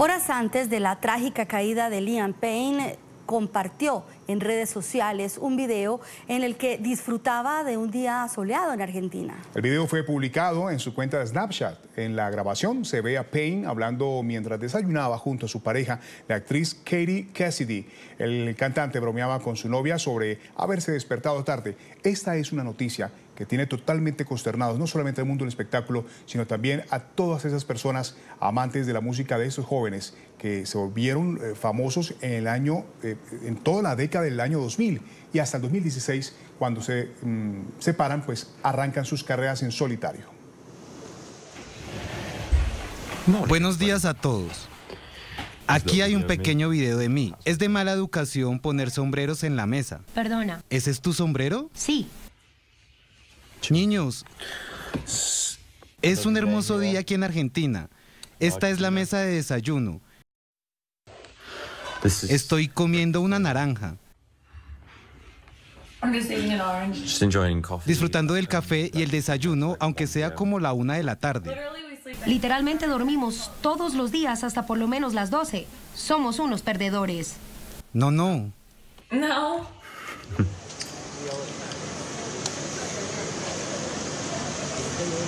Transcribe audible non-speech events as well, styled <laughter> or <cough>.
Horas antes de la trágica caída de Liam Payne, compartió en redes sociales un video en el que disfrutaba de un día soleado en Argentina. El video fue publicado en su cuenta de Snapchat. En la grabación se ve a Payne hablando mientras desayunaba junto a su pareja, la actriz Katie Cassidy. El cantante bromeaba con su novia sobre haberse despertado tarde. Esta es una noticia que tiene totalmente consternados no solamente al mundo del espectáculo, sino también a todas esas personas amantes de la música de esos jóvenes que se volvieron eh, famosos en el año, eh, en toda la década del año 2000 y hasta el 2016, cuando se mm, separan, pues arrancan sus carreras en solitario. Buenos días a todos. Aquí hay un pequeño video de mí. Es de mala educación poner sombreros en la mesa. Perdona. ¿Ese es tu sombrero? Sí. Niños, es un hermoso día aquí en Argentina. Esta es la mesa de desayuno. Estoy comiendo una naranja. Disfrutando del café y el desayuno, aunque sea como la una de la tarde. Literalmente dormimos todos los días hasta por lo menos las 12. Somos unos perdedores. No, no. No. <laughs>